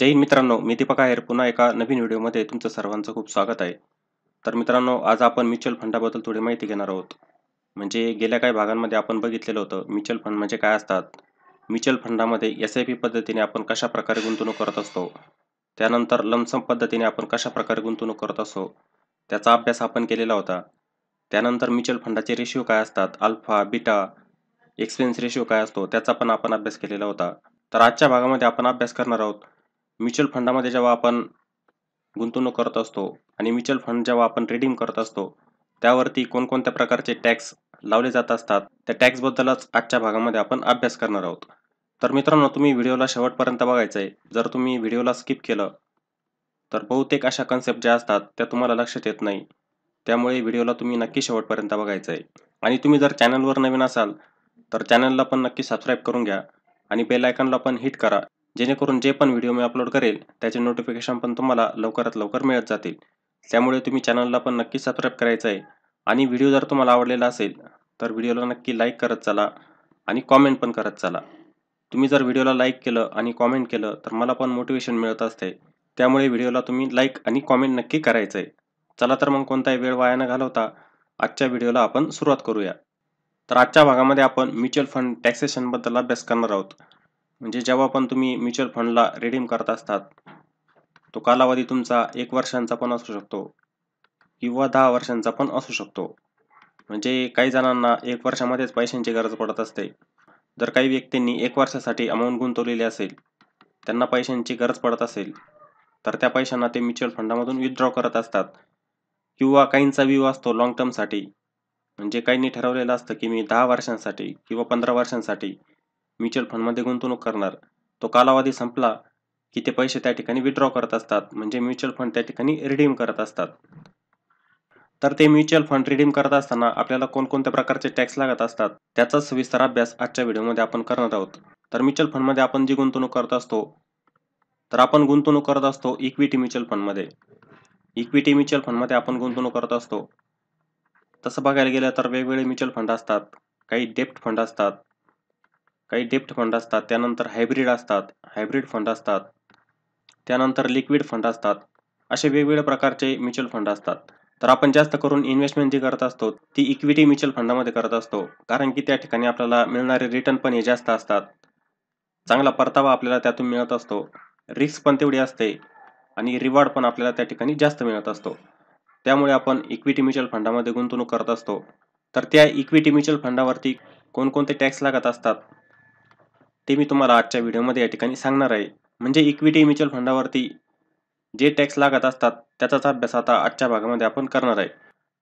जय हिंद मित्रांनो मी दीपक आहेर पुन्हा एका नवीन व्हिडिओमध्ये तुमचं सर्वांचं खूप स्वागत आहे तर मित्रांनो आज आपण म्युच्युअल फंडाबद्दल थोडी माहिती घेणार आहोत म्हणजे गेल्या काही भागांमध्ये आपण बघितलेलं होतं म्युच्युअल फंड म्हणजे काय असतात म्युच्युअल फंडामध्ये एस आय पी पद्धतीने आपण कशा प्रकारे गुंतवणूक करत असतो त्यानंतर लमसम पद्धतीने आपण कशाप्रकारे गुंतवणूक करत असतो त्याचा अभ्यास आपण केलेला होता त्यानंतर म्युच्युअल फंडाचे रेशिओ काय असतात अल्फा बिटा एक्सपेन्स रेशिओ काय असतो त्याचा पण आपण अभ्यास केलेला होता तर आजच्या भागामध्ये आपण अभ्यास करणार आहोत म्युच्युअल फंडामध्ये जेव्हा आपण गुंतवणूक करत असतो आणि म्युच्युअल फंड जेव्हा आपण रिडीम करत असतो त्यावरती कोणकोणत्या प्रकारचे टॅक्स लावले जात असतात त्या टॅक्सबद्दलच आजच्या भागामध्ये आपण अभ्यास करणार आहोत तर मित्रांनो तुम्ही व्हिडिओला शेवटपर्यंत बघायचं आहे जर तुम्ही व्हिडिओला स्किप केलं तर बहुतेक अशा कन्सेप्ट ज्या असतात त्या तुम्हाला लक्षात येत नाही त्यामुळे व्हिडिओला तुम्ही नक्की शेवटपर्यंत बघायचं आहे आणि तुम्ही जर चॅनलवर नवीन असाल तर चॅनलला पण नक्की सबस्क्राईब करून घ्या आणि बेलायकनला पण हिट करा जेणेकरून जे पण व्हिडिओ मी अपलोड करेल त्याचे नोटिफिकेशन पण तुम्हाला लवकरात लवकर मिळत जातील त्यामुळे तुम्ही चॅनलला पण नक्की सबस्क्राईब करायचं आहे आणि व्हिडिओ जर तुम्हाला आवडलेला असेल तर व्हिडिओला नक्की लाईक करत चला आणि कॉमेंट पण करत चला तुम्ही जर व्हिडिओला लाईक केलं आणि कॉमेंट केलं तर मला पण मोटिवेशन मिळत असते त्यामुळे व्हिडिओला तुम्ही लाईक आणि कॉमेंट नक्की करायचं आहे चला तर मग कोणताही वेळ वाया न घालवता आजच्या व्हिडिओला आपण सुरुवात करूया तर आजच्या भागामध्ये आपण म्युच्युअल फंड टॅक्सेशनबद्दल अभ्यास करणार आहोत म्हणजे जेव्हा पण तुम्ही म्युच्युअल फंडला रिडीम करत असतात तो कालावधी तुमचा एक वर्षांचा पण असू शकतो किंवा दहा वर्षांचा पण असू शकतो म्हणजे काही जणांना एक वर्षामध्येच पैशांची गरज पडत असते जर काही व्यक्तींनी एक वर्षासाठी अमाऊंट गुंतवलेली असेल त्यांना पैशांची गरज पडत असेल तर त्या पैशांना ते म्युच्युअल फंडामधून विथड्रॉ करत असतात किंवा काहींचा व्यू असतो लाँग टर्मसाठी म्हणजे काहींनी ठरवलेलं असतं की मी दहा वर्षांसाठी किंवा पंधरा वर्षांसाठी म्युच्युअल फंडमध्ये गुंतवणूक करणार तो कालावधी संपला की ते पैसे त्या ठिकाणी विड्रॉ करत असतात म्हणजे म्युच्युअल फंड त्या ठिकाणी रिडीम करत असतात तर ते म्युच्युअल फंड रिडीम करत असताना आपल्याला कोणकोणत्या प्रकारचे टॅक्स लागत असतात त्याचा सविस्तर अभ्यास आजच्या व्हिडिओमध्ये आपण करणार आहोत तर म्युच्युअल फंडमध्ये आपण जी गुंतवणूक करत असतो तर आपण गुंतवणूक करत असतो इक्विटी म्युच्युअल फंडमध्ये इक्विटी म्युच्युअल फंडमध्ये आपण गुंतवणूक करत असतो तसं बघायला गेलं तर वेगवेगळे म्युच्युअल फंड असतात काही डेप्ट फंड असतात काही डेप्ट फंड असतात त्यानंतर हायब्रीड असतात हायब्रीड फंड असतात त्यानंतर लिक्विड फंड असतात असे वेगवेगळ्या प्रकारचे म्युच्युअल फंड असतात तर आपण जास्त करून इन्व्हेस्टमेंट जी करत असतो ती इक्विटी म्युच्युअल फंडामध्ये करत असतो कारण की त्या ठिकाणी आपल्याला मिळणारे रिटर्न पण हे जास्त असतात चांगला परतावा आपल्याला त्यातून मिळत असतो रिस्क पण तेवढी असते आणि रिवॉर्ड पण आपल्याला त्या ठिकाणी जास्त मिळत असतो त्यामुळे आपण इक्विटी म्युच्युअल फंडामध्ये गुंतवणूक करत असतो तर त्या इक्विटी म्युच्युअल फंडावरती कोणकोणते टॅक्स लागत असतात ते मी तुम्हाला आजच्या व्हिडिओमध्ये या ठिकाणी सांगणार आहे म्हणजे इक्विटी म्युच्युअल फंडावरती जे टॅक्स लागत असतात त्याचाच अभ्यास आता आजच्या भागामध्ये आपण करणार आहे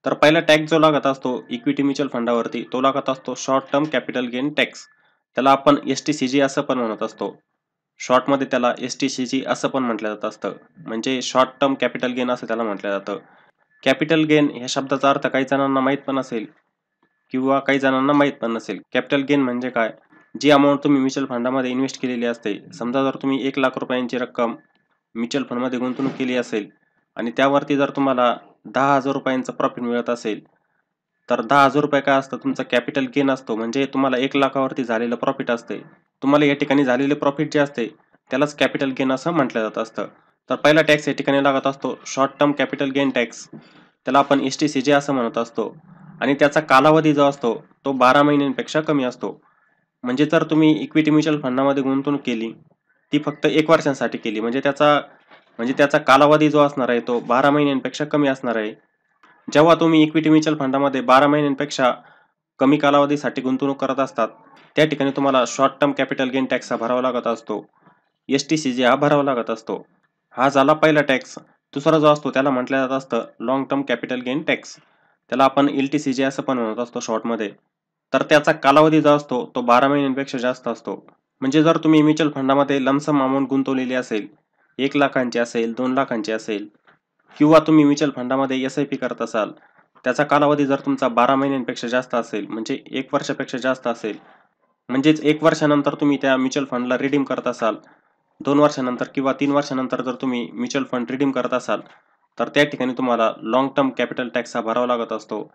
तर पहिला टॅक्स जो लागत असतो इक्विटी म्युच्युअल फंडावरती तो लागत असतो short term capital gain tax त्याला आपण एस टी सी जी असं पण म्हणत असतो शॉर्टमध्ये त्याला एस टी सी जी असं पण म्हटलं जात असतं म्हणजे शॉर्ट टर्म कॅपिटल गेन असं त्याला म्हटलं जातं कॅपिटल गेन ह्या शब्दाचा अर्थ काही जणांना माहीत पण असेल किंवा काही जणांना माहीत पण नसेल कॅपिटल गेन म्हणजे काय जी अमाऊंट तुम्ही म्युच्युअल फंडामध्ये इन्व्हेस्ट केलेली असते समजा जर तुम्ही एक लाख रुपयांची रक्कम म्युच्युअल फंडमध्ये गुंतवणूक केली असेल आणि त्यावरती जर तुम्हाला दहा हजार रुपयांचं प्रॉफिट मिळत असेल तर दहा हजार रुपये काय असतं तुमचा कॅपिटल गेन असतो म्हणजे तुम्हाला एक लाखावरती झालेलं प्रॉफिट असते तुम्हाला या ठिकाणी झालेले प्रॉफिट जे असते त्यालाच कॅपिटल गेन असं म्हटलं जात असतं तर पहिला टॅक्स या ठिकाणी लागत असतो short term capital gain tax त्याला आपण एस टी सी जे असं म्हणत असतो आणि त्याचा कालावधी जो असतो तो बारा महिन्यांपेक्षा कमी असतो म्हणजे जर तुम्ही इक्विटी म्युच्युअल फंडामध्ये गुंतवणूक केली ती फक्त एक वर्षांसाठी केली म्हणजे त्याचा म्हणजे त्याचा कालावधी जो असणार आहे तो बारा महिन्यांपेक्षा कमी असणार आहे जेव्हा तुम्ही इक्विटी म्युच्युअल फंडामध्ये बारा महिन्यांपेक्षा कमी कालावधीसाठी गुंतवणूक करत असतात त्या ठिकाणी तुम्हाला short term capital gain tax हा भरावा लागत असतो एस टी सी जी हा भरावा लागत असतो हा झाला पहिला टॅक्स दुसरा जो असतो त्याला म्हटलं जात असतं long term capital gain tax त्याला आपण एल टी सी जी असं पण म्हणत असतो शॉर्टमध्ये तर त्याचा कालावधी जो असतो तो बारा महिन्यांपेक्षा जास्त असतो म्हणजे जर तुम्ही म्युच्युअल फंडामध्ये लमसम अमाऊंट गुंतवलेली असेल एक लाखांची असेल दोन लाखांची असेल किंवा तुम्ही म्युच्युअल फंडामध्ये एस आय पी करत असाल त्याचा कालावधी जर तुमचा बारा महिन्यांपेक्षा जास्त असेल म्हणजे एक वर्षापेक्षा जास्त असेल म्हणजेच एक वर्षानंतर तुम्ही त्या म्युच्युअल फंडला रिडीम करत असाल दोन वर्षानंतर किंवा तीन वर्षानंतर जर तुम्ही म्युच्युअल फंड रिडीम करत असाल तर त्या ठिकाणी तुम्हाला लाँग टर्म कॅपिटल टॅक्स हा भरावा लागत असतो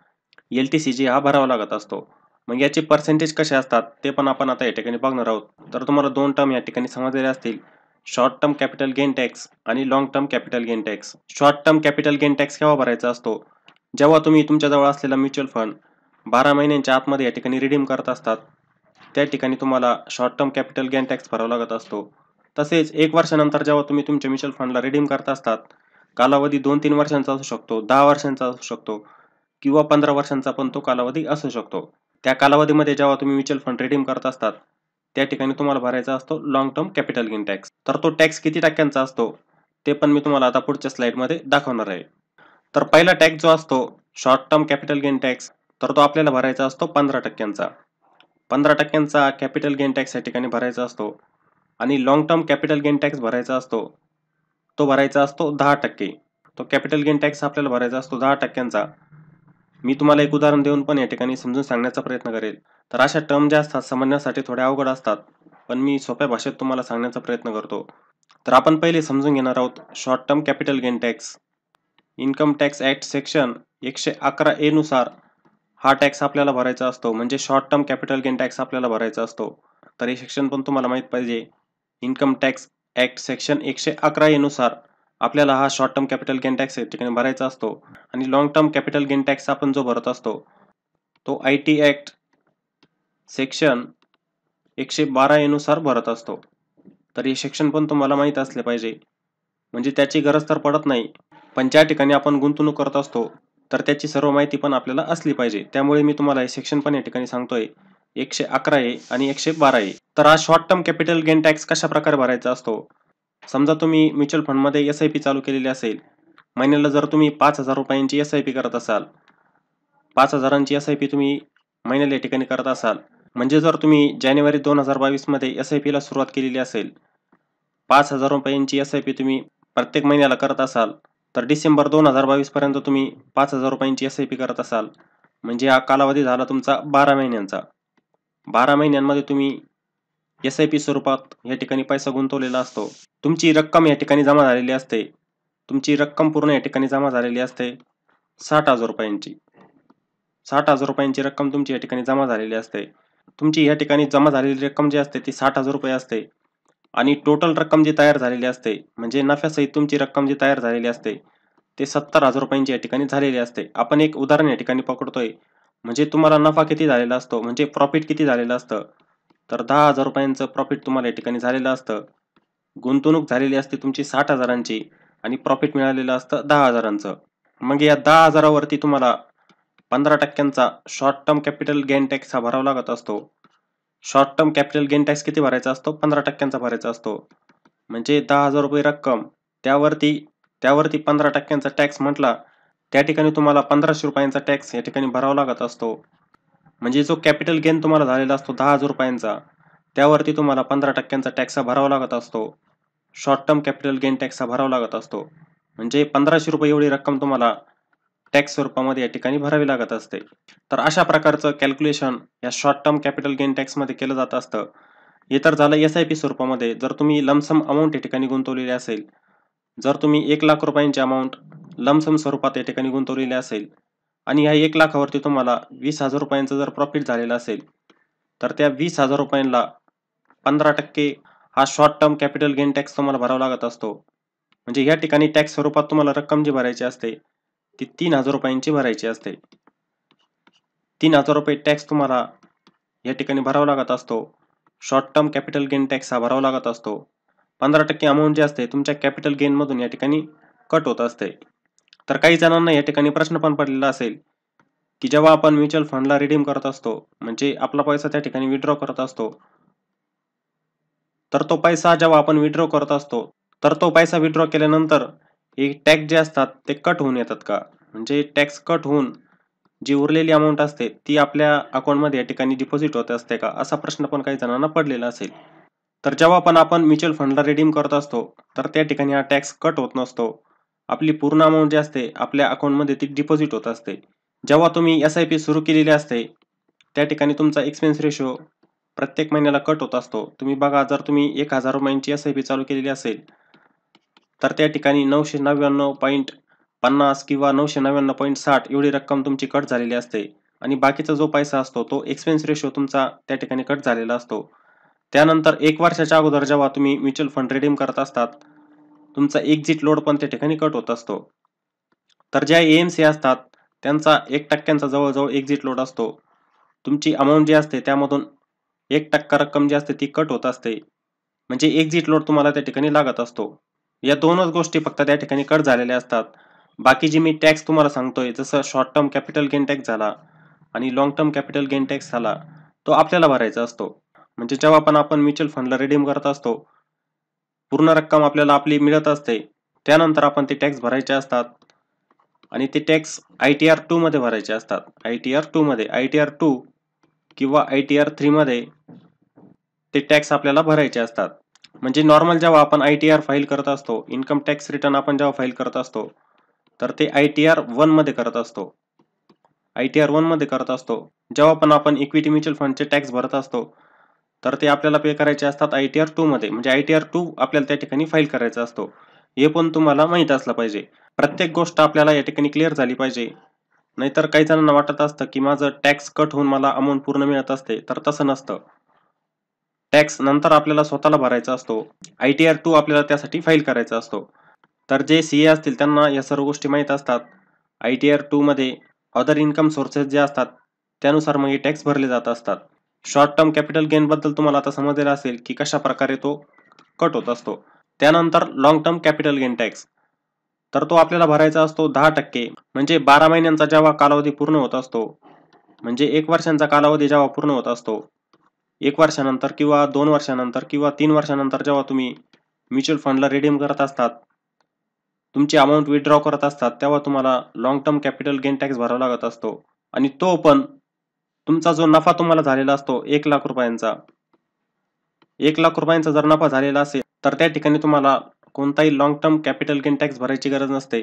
एल हा भरावा लागत असतो मग याचे पर्सेंटेज कसे असतात ते पण आपण आता या ठिकाणी बघणार आहोत तर तुम्हाला दोन टर्म या ठिकाणी समजलेले असतील short term capital gain tax आणि long term capital gain tax short term capital gain tax केव्हा भरायचा असतो जेव्हा तुम्ही तुमच्याजवळ असलेला म्युच्युअल फंड बारा महिन्यांच्या आतमध्ये या ठिकाणी रिडीम करत असतात त्या ठिकाणी तुम्हाला short term capital gain tax भरावा लागत असतो तसेच एक वर्षानंतर जेव्हा तुम्ही तुमच्या म्युच्युअल फंडला रिडीम करत असतात कालावधी दोन तीन वर्षांचा असू शकतो दहा वर्षांचा असू शकतो किंवा पंधरा वर्षांचा पण तो कालावधी असू शकतो त्या कालावधीमध्ये जेव्हा तुम्ही म्युच्युअल फंड रिडीम करत असतात त्या ठिकाणी तुम्हाला भरायचा असतो long term capital gain tax तर तो टॅक्स किती टक्क्यांचा असतो ते पण मी तुम्हाला आता पुढच्या स्लाईडमध्ये दाखवणार आहे तर पहिला टॅक्स जो असतो short term capital gain tax तर तो आपल्याला भरायचा असतो पंधरा टक्क्यांचा पंधरा टक्क्यांचा कॅपिटल गेन टॅक्स या ठिकाणी भरायचा असतो आणि long term capital gain tax भरायचा असतो तो भरायचा असतो दहा टक्के तो कॅपिटल गेन टॅक्स आपल्याला भरायचा असतो दहा टक्क्यांचा मी तुम्हाला एक उदाहरण देऊन पण या ठिकाणी समजून सांगण्याचा प्रयत्न करेल तर अशा टर्म ज्या असतात समजण्यासाठी थोड्या अवघड असतात पण मी सोप्या भाषेत तुम्हाला सांगण्याचा प्रयत्न करतो तर आपण पहिले समजून घेणार आहोत short term capital gain tax income tax act section एकशे अकरा एनुसार हा टॅक्स आपल्याला भरायचा असतो म्हणजे short term capital gain tax आपल्याला भरायचा असतो तर हे सेक्शन पण तुम्हाला माहीत पाहिजे इन्कम टॅक्स ॲक्ट सेक्शन एकशे अकरा एनुसार आपल्याला हा short term capital gain tax या ठिकाणी भरायचा असतो आणि long term capital gain tax आपण जो भरत असतो तो आय टी ॲक्ट सेक्शन एकशे बारा एनुसार भरत असतो तर हे सेक्शन पण तुम्हाला माहीत असले पाहिजे म्हणजे त्याची गरज तर पडत नाही पण ज्या ठिकाणी आपण गुंतवणूक करत असतो तर त्याची सर्व माहिती पण आपल्याला असली पाहिजे त्यामुळे मी तुम्हाला हे सेक्शन पण या ठिकाणी सांगतोय एकशे अकरा आहे आणि एकशे बारा आहे तर हा short term capital gain tax कशा प्रकारे भरायचा असतो समजा तुम्ही म्युच्युअल फंडमध्ये एस आय पी चालू केलेली असेल महिन्याला जर तुम्ही पाच हजार रुपयांची एस आय पी करत असाल पाच हजारांची एस आय पी तुम्ही महिन्याला या ठिकाणी करत असाल म्हणजे जर तुम्ही जानेवारी दोन हजार बावीसमध्ये एस आय पीला सुरुवात केलेली असेल पाच हजार रुपयांची एस आय पी तुम्ही प्रत्येक महिन्याला करत असाल तर डिसेंबर दोन हजार बावीसपर्यंत तुम्ही पाच हजार रुपयांची एस आय पी करत असाल म्हणजे हा कालावधी झाला तुमचा बारा महिन्यांचा बारा महिन्यांमध्ये तुम्ही एस आय पी स्वरूपात या ठिकाणी पैसा गुंतवलेला असतो तुमची रक्कम या ठिकाणी जमा झालेली असते तुमची रक्कम पूर्ण या ठिकाणी जमा झालेली असते साठ हजार रुपयांची साठ हजार रुपयांची रक्कम तुमची या ठिकाणी जमा झालेली असते तुमची या ठिकाणी जमा झालेली रक्कम जी असते ती साठ हजार रुपये असते आणि टोटल रक्कम जी तयार झालेली असते म्हणजे नफ्यासहित तुमची रक्कम जी तयार झालेली असते ते सत्तर हजार रुपयांची या ठिकाणी झालेली असते आपण एक उदाहरण या ठिकाणी पकडतोय म्हणजे तुम्हाला नफा किती झालेला असतो म्हणजे प्रॉफिट किती झालेलं असतं तर दहा हजार रुपयांचं प्रॉफिट तुम्हाला या ठिकाणी झालेलं असतं गुंतवणूक झालेली असते तुमची साठ हजारांची आणि प्रॉफिट मिळालेलं असतं दहा हजारांचं मग या दहा हजारावरती तुम्हाला पंधरा टक्क्यांचा short term capital gain tax हा भरावा लागत असतो short term capital gain tax किती भरायचा असतो पंधरा टक्क्यांचा भरायचा असतो म्हणजे दहा हजार रुपये रक्कम त्यावरती त्यावरती पंधरा टक्क्यांचा टॅक्स म्हटला त्या ठिकाणी तुम्हाला पंधराशे रुपयांचा टॅक्स या ठिकाणी भरावा लागत असतो म्हणजे जो कॅपिटल गेन तुम्हाला झालेला असतो दहा हजार रुपयांचा त्यावरती तुम्हाला पंधरा टक्क्यांचा टॅक्सा भरावा लागत असतो short term capital gain tax भरावा लागत असतो म्हणजे पंधराशे रुपये एवढी रक्कम तुम्हाला टॅक्स स्वरूपामध्ये या ठिकाणी भरावी लागत असते तर अशा प्रकारचं कॅल्क्युलेशन या शॉर्ट टर्म कॅपिटल गेन टॅक्समध्ये केलं जात असतं हे तर झालं एस आय पी स्वरूपामध्ये जर तुम्ही लमसम अमाऊंट या ठिकाणी गुंतवलेली असेल जर तुम्ही एक लाख रुपयांची अमाऊंट लमसम स्वरूपात या ठिकाणी गुंतवलेली असेल आणि ह्या एक लाखावरती तुम्हाला वीस हजार रुपयांचा जर प्रॉफिट झालेला असेल तर त्या वीस हजार रुपयांना पंधरा टक्के हा short term capital gain tax तुम्हाला भरावा लागत असतो म्हणजे या ठिकाणी टॅक्स स्वरूपात तुम्हाला रक्कम जी भरायची असते ती तीन हजार रुपयांची भरायची असते तीन हजार रुपये टॅक्स तुम्हाला या ठिकाणी भरावा लागत असतो short term capital gain tax हा भरावा लागत असतो पंधरा टक्के अमाऊंट जे असते तुमच्या कॅपिटल गेनमधून या ठिकाणी कट होत असते तर काही जणांना या ठिकाणी प्रश्न पण पडलेला असेल की जेव्हा आपण म्युच्युअल फंडला रिडीम करत असतो म्हणजे आपला पैसा त्या ठिकाणी विड्रॉ करत असतो तर तो पैसा जेव्हा आपण विड्रॉ करत असतो तर तो पैसा विड्रॉ केल्यानंतर हे टॅक्स जे असतात ते कट होऊन येतात का म्हणजे टॅक्स कट होऊन जी उरलेली अमाऊंट असते ती आपल्या अकाउंटमध्ये या ठिकाणी डिपॉझिट होत असते का असा प्रश्न पण काही जणांना पडलेला असेल तर जेव्हा पण आपण म्युच्युअल फंडला रिडीम करत असतो तर त्या ठिकाणी हा टॅक्स कट होत नसतो आपली पूर्ण अमाऊंट जी असते आपल्या अकाउंटमध्ये ती डिपॉझिट होत असते जेव्हा तुम्ही एस आय पी सुरू केलेली असते त्या ठिकाणी तुमचा एक्सपेन्स रेशो प्रत्येक महिन्याला कट होत असतो तुम्ही बघा जर तुम्ही एक हजार रुपयांची एस आय पी चालू केलेली असेल तर त्या ठिकाणी नऊशे नव्याण्णव पॉईंट पन्नास किंवा नऊशे नव्याण्णव पॉईंट साठ एवढी रक्कम तुमची कट झालेली असते आणि बाकीचा जो पैसा असतो तो एक्सपेन्स रेशो तुमचा त्या ठिकाणी कट झालेला असतो त्यानंतर एक वर्षाच्या अगोदर जेव्हा तुम्ही म्युच्युअल फंड रिडीम करत असतात तुमचा एक्झिट लोड पण त्या ठिकाणी कट होत असतो तर ज्या एम सी असतात त्यांचा एक टक्क्यांचा जवळजवळ एक्झिट लोड असतो तुमची अमाऊंट जी असते त्यामधून एक टक्का रक्कम जी असते ती कट होत असते म्हणजे एक्झिट लोड तुम्हाला त्या ठिकाणी लागत असतो या दोनच गोष्टी फक्त त्या ठिकाणी कट झालेल्या असतात बाकी जी मी टॅक्स तुम्हाला सांगतोय जसं short term capital gain tax झाला आणि long term capital gain tax झाला तो आपल्याला भरायचा असतो म्हणजे जेव्हा पण आपण म्युच्युअल फंडला रिडीम करत असतो पूर्ण रक्कम आपल्याला आपली मिळत असते त्यानंतर आपण ते टॅक्स भरायचे असतात आणि ते टॅक्स आय टी आर टूमध्ये भरायचे असतात आय टी आर टूमध्ये आय टी आर टू किंवा आय टी आर थ्रीमध्ये ते टॅक्स आपल्याला भरायचे असतात म्हणजे नॉर्मल जेव्हा आपण आय टी आर फाईल करत असतो इन्कम टॅक्स रिटर्न आपण जेव्हा फाईल करत असतो तर ते आय टी आर वनमध्ये करत असतो आय टी आर वनमध्ये करत असतो जेव्हा पण आपण इक्विटी म्युच्युअल फंडचे टॅक्स भरत असतो तर ते आपल्याला पे करायचे असतात आय टी आर टूमध्ये म्हणजे आय टी आर टू आपल्याला त्या ठिकाणी फाईल करायचा असतो हे पण तुम्हाला माहीत असलं पाहिजे प्रत्येक गोष्ट आपल्याला या ठिकाणी क्लिअर झाली पाहिजे नाहीतर काही जणांना वाटत असतं की माझं टॅक्स कट होऊन मला अमाऊंट पूर्ण मिळत असते तर तसं नसतं टॅक्स नंतर आपल्याला स्वतःला भरायचा असतो आय टी आर टू आपल्याला त्यासाठी फाईल करायचा असतो तर जे सी ए असतील त्यांना या सर्व गोष्टी माहीत असतात आय टी आर टूमध्ये अदर इन्कम सोर्सेस जे असतात त्यानुसार मग हे टॅक्स भरले जात असतात शॉर्ट टर्म कॅपिटल गेन बद्दल तुम्हाला आता समजलेलं असेल की कशा प्रकारे तो कट होत असतो त्यानंतर long term capital gain tax तर तो आपल्याला भरायचा असतो दहा टक्के म्हणजे बारा महिन्यांचा जेव्हा कालावधी पूर्ण होत असतो म्हणजे एक वर्षांचा कालावधी जेव्हा पूर्ण होत असतो एक वर्षानंतर किंवा दोन वर्षानंतर किंवा तीन वर्षानंतर जेव्हा तुम्ही म्युच्युअल फंडला रिडीम करत असतात तुमची अमाऊंट विथड्रॉ करत असतात तेव्हा तुम्हाला long term capital gain tax भरावा लागत असतो आणि तो पण तुमचा जो नफा तुम्हाला झालेला असतो एक लाख रुपयांचा एक लाख रुपयांचा जर नफा झालेला असेल तर त्या ठिकाणी तुम्हाला कोणताही long term capital gain tax भरायची गरज नसते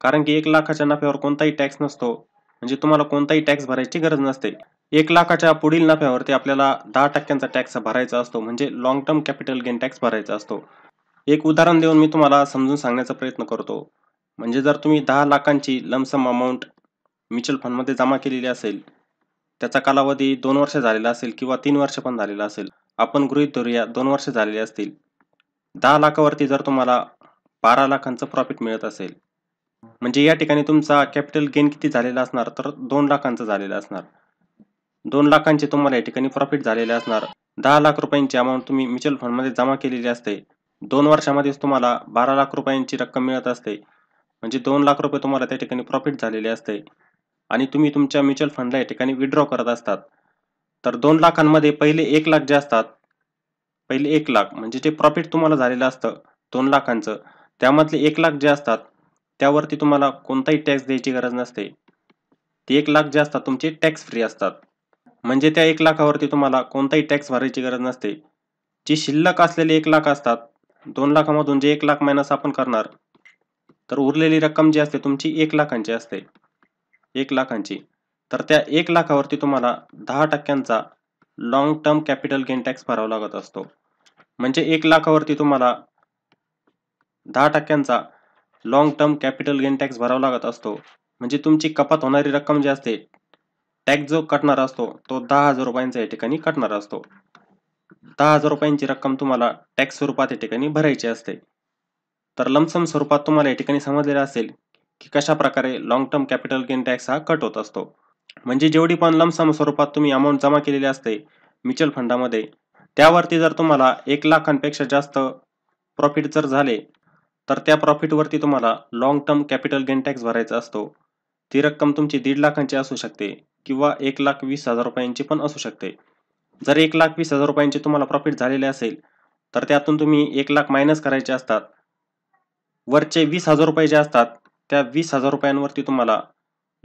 कारण की एक लाखाच्या नफ्यावर कोणताही टॅक्स नसतो म्हणजे तुम्हाला कोणताही टॅक्स भरायची गरज नसते एक लाखाच्या पुढील नफ्यावरती आपल्याला दहा टक्क्यांचा टॅक्स भरायचा असतो म्हणजे long term capital gain tax भरायचा असतो एक उदाहरण देऊन मी तुम्हाला समजून सांगण्याचा प्रयत्न करतो म्हणजे जर तुम्ही दहा लाखांची लमसम अमाऊंट म्युच्युअल फंडमध्ये जमा केलेली असेल त्याचा कालावधी दोन वर्ष झालेला असेल किंवा तीन वर्ष पण झालेला असेल आपण गृहित धरूया दोन वर्ष झालेले असतील दहा लाखावरती जर तुम्हाला बारा लाखांचं प्रॉफिट मिळत असेल म्हणजे या ठिकाणी तुमचा कॅपिटल गेन किती झालेला असणार तर दोन लाखांचं झालेला असणार दोन लाखांचे तुम्हाला या ठिकाणी प्रॉफिट झालेले असणार दहा लाख रुपयांची अमाऊंट तुम्ही म्युच्युअल फंडमध्ये जमा केलेली असते दोन वर्षामध्येच तुम्हाला बारा लाख रुपयांची रक्कम मिळत असते म्हणजे दोन लाख रुपये तुम्हाला त्या ठिकाणी प्रॉफिट झालेले असते आणि तुम्ही तुमच्या म्युच्युअल फंडला या ठिकाणी विड्रॉ करत असतात तर दोन लाखांमध्ये पहिले एक लाख जे असतात पहिले एक लाख म्हणजे जे प्रॉफिट तुम्हाला झालेलं असतं दोन लाखांचं त्यामधले एक लाख जे असतात त्यावरती तुम्हाला कोणताही टॅक्स द्यायची गरज नसते ते एक लाख जे असतात तुमचे टॅक्स फ्री असतात म्हणजे त्या एक लाखावरती तुम्हाला कोणताही टॅक्स भरायची गरज नसते जी शिल्लक असलेले एक लाख असतात दोन लाखामधून जे एक लाख मायनस आपण करणार तर उरलेली रक्कम जी असते तुमची एक लाखांची असते एक लाखांची तर त्या एक लाखावरती तुम्हाला दहा टक्क्यांचा long term capital gain tax भरावा लागत असतो म्हणजे एक लाखावरती तुम्हाला दहा टक्क्यांचा long term capital gain tax भरावा लागत असतो म्हणजे तुमची कपात होणारी रक्कम जी असते टॅक्स जो कटणारा असतो तो दहा हजार रुपयांचा या ठिकाणी कटणार असतो दहा हजार रुपयांची रक्कम तुम्हाला टॅक्स स्वरूपात या ठिकाणी भरायची असते तर लमसम स्वरूपात तुम्हाला या ठिकाणी समजलेलं असेल की कशा प्रकारे long term capital gain tax हा कट होत असतो म्हणजे जेवढी पण लमसम स्वरूपात तुम्ही अमाऊंट जमा केलेली असते म्युच्युअल फंडामध्ये त्यावरती जर तुम्हाला एक लाखांपेक्षा जास्त प्रॉफिट जर झाले तर त्या प्रॉफिटवरती तुम्हाला long term capital gain tax भरायचा असतो ती रक्कम तुमची दीड लाखांची असू शकते किंवा एक लाख वीस हजार रुपयांची पण असू शकते जर एक लाख वीस हजार रुपयांचे तुम्हाला प्रॉफिट झालेले असेल तर त्यातून तुम्ही एक लाख मायनस करायचे असतात वरचे वीस हजार रुपये जे असतात त्या वीस हजार रुपयांवरती तुम्हाला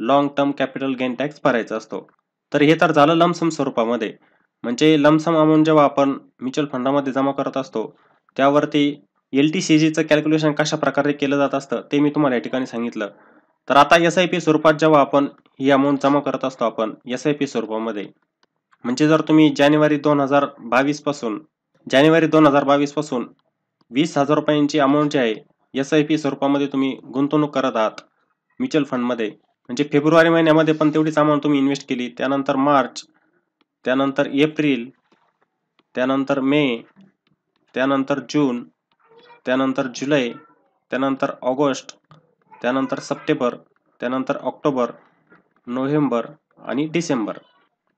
long term capital gain tax भरायचा असतो तर हे तर झालं लमसम स्वरूपामध्ये म्हणजे लमसम अमाऊंट जेव्हा आपण म्युच्युअल फंडामध्ये जमा करत असतो त्यावरती एल टी सी जीचं कॅल्क्युलेशन कशा प्रकारे केलं जात असतं ते मी तुम्हाला या ठिकाणी सांगितलं तर आता एस आय पी स्वरूपात जेव्हा आपण ही अमाऊंट जमा करत असतो आपण एस आय पी स्वरूपामध्ये म्हणजे जर तुम्ही जानेवारी दोन हजार बावीसपासून जानेवारी दोन हजार बावीसपासून वीस हजार रुपयांची अमाऊंट जी आहे एस आय पी स्वरूपामध्ये तुम्ही गुंतवणूक करत आहात म्युच्युअल फंडमध्ये म्हणजे फेब्रुवारी महिन्यामध्ये पण तेवढीच अमाऊंट तुम्ही इन्व्हेस्ट केली त्यानंतर मार्च त्यानंतर एप्रिल त्यानंतर मे त्यानंतर जून त्यानंतर जुलै त्यानंतर ऑगस्ट त्यानंतर सप्टेंबर त्यानंतर ऑक्टोबर नोव्हेंबर आणि डिसेंबर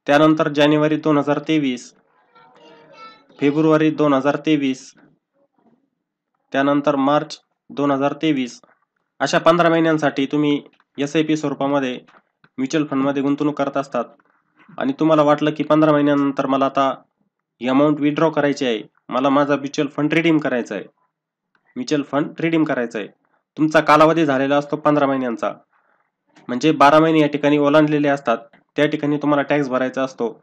त्यानंतर जानेवारी दोन हजार तेवीस फेब्रुवारी दोन हजार तेवीस त्यानंतर मार्च दोन हजार तेवीस अशा पंधरा महिन्यांसाठी तुम्ही एस आय पी स्वरूपामध्ये म्युच्युअल फंडमध्ये गुंतवणूक करत असतात आणि तुम्हाला वाटलं की पंधरा महिन्यानंतर मला आता ही अमाऊंट विड्रॉ करायची आहे मला माझा म्युच्युअल फंड रिडीम करायचा आहे म्युच्युअल फंड रिडीम करायचा आहे तुमचा कालावधी झालेला असतो पंधरा महिन्यांचा म्हणजे बारा महिने या ठिकाणी ओलांडलेले असतात त्या ठिकाणी तुम्हाला टॅक्स भरायचा असतो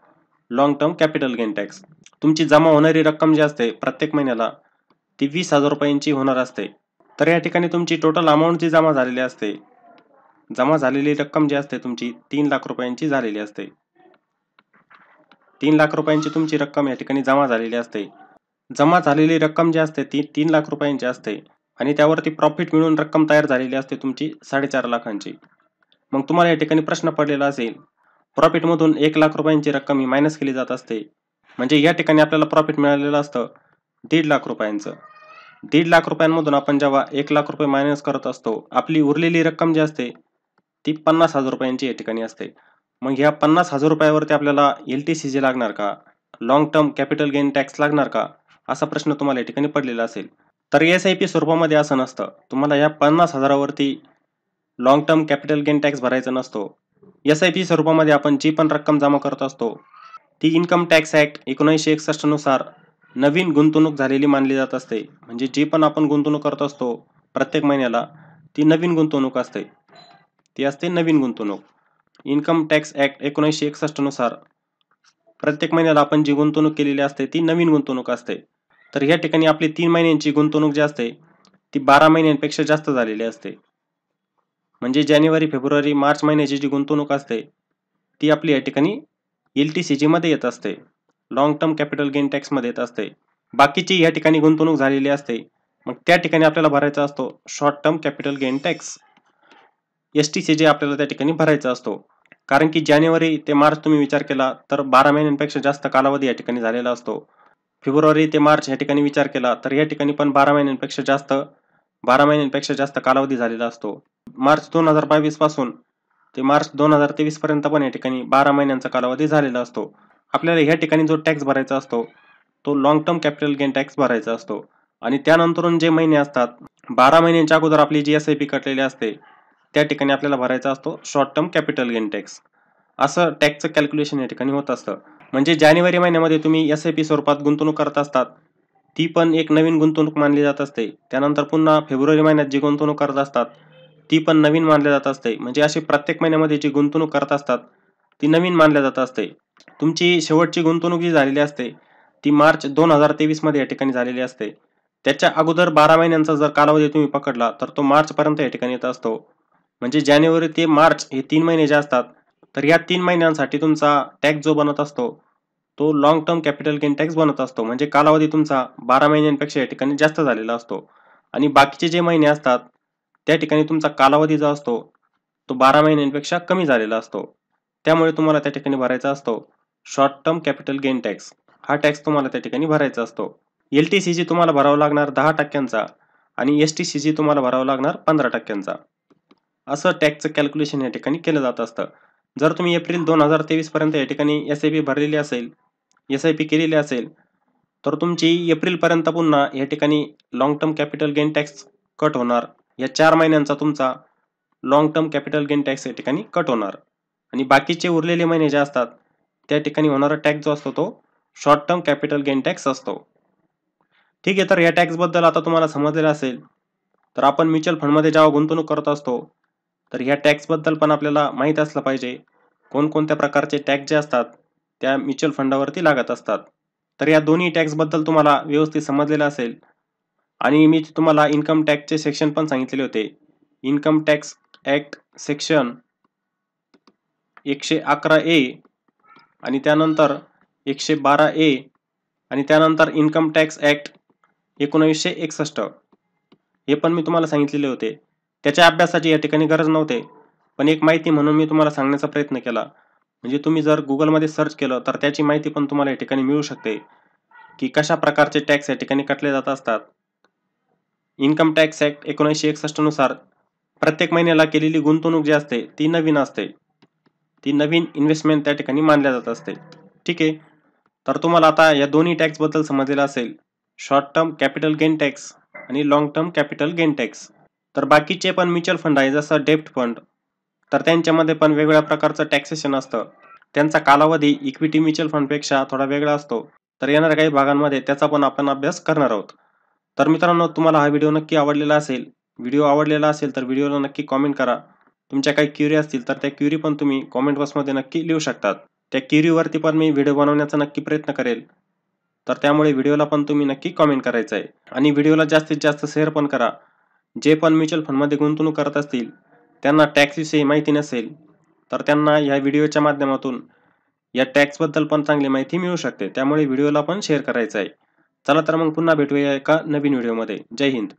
long term capital gain tax तुमची जमा होणारी रक्कम जी असते प्रत्येक महिन्याला ती वीस हजार रुपयांची होणार असते तर या ठिकाणी तुमची टोटल अमाऊंट जी जमा झालेली असते जमा झालेली रक्कम जी असते तुमची तीन लाख रुपयांची झालेली असते तीन लाख रुपयांची तुमची रक्कम या ठिकाणी जमा झालेली असते जमा झालेली रक्कम जी असते ती तीन लाख रुपयांची असते आणि त्यावरती प्रॉफिट मिळून रक्कम तयार झालेली असते तुमची साडेचार लाखांची मग तुम्हाला या ठिकाणी प्रश्न पडलेला असेल प्रॉफिटमधून एक लाख रुपयांची रक्कम ही मायनस केली जात असते म्हणजे या ठिकाणी आपल्याला प्रॉफिट मिळालेलं असतं दीड लाख रुपयांचं दीड लाख रुपयांमधून आपण जेव्हा एक लाख रुपये मायनस करत असतो आपली उरलेली रक्कम जी असते ती पन्नास हजार रुपयांची या ठिकाणी असते मग ह्या पन्नास हजार रुपयावरती आपल्याला एल टी सी जी लागणार का long term capital gain tax लागणार का असा प्रश्न तुम्हाला या ठिकाणी पडलेला असेल तर एस आय पी स्वरूपामध्ये असं नसतं तुम्हाला या पन्नास हजारावरती long term capital gain tax भरायचा नसतो एस आय पी स्वरूपामध्ये आपण जी पण रक्कम जमा करत असतो ती इन्कम टॅक्स ॲक्ट एकोणीसशे एकसष्टनुसार नवीन गुंतवणूक झालेली मानली जात असते म्हणजे जी पण आपण गुंतवणूक करत असतो प्रत्येक महिन्याला ती नवीन गुंतवणूक असते ती असते नवीन गुंतवणूक इन्कम टॅक्स ॲक्ट एकोणीसशे एकसष्टनुसार प्रत्येक महिन्याला आपण जी गुंतवणूक केलेली असते ती नवीन गुंतवणूक असते तर या ठिकाणी आपली तीन महिन्यांची गुंतवणूक जी असते ती बारा महिन्यांपेक्षा जास्त झालेली असते म्हणजे जानेवारी फेब्रुवारी मार्च महिन्याची जी गुंतवणूक असते ती आपली या ठिकाणी एल टी सी जीमध्ये येत असते लॉंग टर्म कॅपिटल गेन टॅक्समध्ये येत असते बाकीची या ठिकाणी गुंतवणूक झालेली असते मग त्या ठिकाणी आपल्याला भरायचा असतो short term capital gain tax S T C जे आपल्याला त्या ठिकाणी भरायचा असतो कारण की जानेवारी ते मार्च तुम्ही विचार केला तर बारा महिन्यांपेक्षा जास्त कालावधी या ठिकाणी झालेला असतो फेब्रुवारी ते मार्च या ठिकाणी विचार केला तर या ठिकाणी पण बारा महिन्यांपेक्षा जास्त बारा महिन्यांपेक्षा जास्त कालावधी झालेला असतो मार्च दोन हजार बावीसपासून ते मार्च दोन हजार तेवीसपर्यंत पण या ठिकाणी बारा महिन्यांचा कालावधी झालेला असतो आपल्याला ह्या ठिकाणी जो टॅक्स भरायचा असतो तो long term capital gain tax भरायचा असतो आणि त्यानंतरून जे महिने असतात बारा महिन्यांच्या अगोदर आपली जी एस आय पी कटलेली असते त्या ठिकाणी आपल्याला भरायचा असतो short term capital gain tax असं टॅक्सचं कॅल्क्युलेशन या ठिकाणी होत असतं म्हणजे जानेवारी महिन्यामध्ये तुम्ही एस आय पी स्वरूपात गुंतवणूक करत असतात ती पण एक नवीन गुंतवणूक मानली जात असते त्यानंतर पुन्हा फेब्रुवारी महिन्यात जी गुंतवणूक करत असतात ती पण नवीन मानली जात असते म्हणजे अशी प्रत्येक महिन्यामध्ये जी गुंतवणूक करत असतात ती नवीन मानल्या जात असते तुमची शेवटची गुंतवणूक जी झालेली असते ती मार्च दोन हजार मध्ये या ठिकाणी झालेली असते त्याच्या अगोदर बारा महिन्यांचा जर कालावधी तुम्ही पकडला तर तो मार्च पर्यंत या ठिकाणी येत असतो म्हणजे जानेवारी ते मार्च हे तीन महिने जे असतात तर या तीन महिन्यांसाठी तुमचा टॅक्स जो बनत असतो तो long term capital gain tax बनत असतो म्हणजे कालावधी तुमचा बारा महिन्यांपेक्षा या ठिकाणी जास्त झालेला असतो आणि बाकीचे जे महिने असतात त्या ठिकाणी तुमचा कालावधी जो असतो तो बारा महिन्यांपेक्षा कमी झालेला असतो त्यामुळे तुम्हाला त्या ठिकाणी भरायचा असतो short term capital gain tax हा टॅक्स तुम्हाला त्या ठिकाणी भरायचा असतो एल टी सी जी तुम्हाला भरावा लागणार दहा टक्क्यांचा आणि एस टी सी जी तुम्हाला भरावा लागणार पंधरा टक्क्यांचा असं टॅक्सचं कॅल्क्युलेशन या ठिकाणी केलं जात असतं जर तुम्ही एप्रिल दोन हजार तेवीसपर्यंत या ठिकाणी एस आय पी भरलेली असेल एस आय पी केलेली असेल तर तुमची एप्रिलपर्यंत पुन्हा या ठिकाणी long term capital gain tax cut होणार या चार महिन्यांचा तुमचा long term capital gain tax या ठिकाणी कट होणार आणि बाकीचे उरलेले महिने जे असतात त्या ठिकाणी होणारा टॅक्स जो असतो तो short term capital gain tax असतो ठीक आहे तर या टॅक्सबद्दल आता तुम्हाला समजलेलं असेल तर आपण म्युच्युअल फंडमध्ये जेव्हा गुंतवणूक करत असतो तर ह्या टॅक्सबद्दल पण आपल्याला माहीत असलं पाहिजे कोणकोणत्या प्रकारचे टॅक्स जे असतात त्या म्युच्युअल फंडावरती लागत असतात तर या दोन्ही टॅक्सबद्दल तुम्हाला व्यवस्थित समजलेलं असेल आणि मी तुम्हाला इन्कम टॅक्सचे सेक्शन पण सांगितलेले होते इन्कम टॅक्स ॲक्ट सेक्शन एकशे अकरा ए आणि त्यानंतर एकशे बारा ए आणि त्यानंतर इन्कम टॅक्स ॲक्ट एकोणीसशे एकसष्ट हे पण मी तुम्हाला सांगितलेले होते त्याच्या अभ्यासाची या ठिकाणी गरज नव्हते पण एक माहिती म्हणून मी तुम्हाला सांगण्याचा प्रयत्न केला म्हणजे तुम्ही जर गुगलमध्ये सर्च केलं तर त्याची माहिती पण तुम्हाला या ठिकाणी मिळू शकते की कशा प्रकारचे टॅक्स या ठिकाणी कटले जात असतात इन्कम टॅक्स ॲक्ट एकोणीसशे एकसष्टनुसार प्रत्येक महिन्याला केलेली गुंतवणूक जी असते ती नवीन असते ती नवीन इन्व्हेस्टमेंट त्या ठिकाणी मानल्या जात असते ठीक आहे तर तुम्हाला आता या दोन्ही टॅक्सबद्दल समजलेलं असेल short term capital gain tax आणि long term capital gain tax तर बाकीचे पण म्युच्युअल फंड आहे जसं डेप्ट फंड तर त्यांच्यामध्ये पण वेगवेगळ्या प्रकारचं टॅक्सेशन असतं त्यांचा कालावधी इक्विटी म्युच्युअल फंडपेक्षा थोडा वेगळा असतो तर येणाऱ्या काही भागांमध्ये त्याचा पण आपण अभ्यास करणार आहोत तर मित्रांनो तुम्हाला हा व्हिडिओ नक्की आवडलेला असेल व्हिडिओ आवडलेला असेल तर व्हिडिओला नक्की कॉमेंट करा तुमच्या काही क्युरी असतील तर त्या क्युरी पण तुम्ही कॉमेंट बॉक्समध्ये नक्की लिहू शकतात त्या क्युरीवरती पण मी व्हिडिओ बनवण्याचा नक्की प्रयत्न करेल तर त्यामुळे व्हिडिओला पण तुम्ही नक्की कॉमेंट करायचं आहे आणि व्हिडिओला जास्तीत जास्त शेअर पण करा जे पण म्युच्युअल फंडमध्ये गुंतवणूक करत असतील त्यांना टॅक्सविषयी माहिती नसेल तर त्यांना या व्हिडिओच्या माध्यमातून या टॅक्सबद्दल पण चांगली माहिती मिळू शकते त्यामुळे व्हिडिओला पण शेअर करायचं आहे चला तर मग पुन्हा भेटूया एका नवीन व्हिडिओमध्ये जय हिंद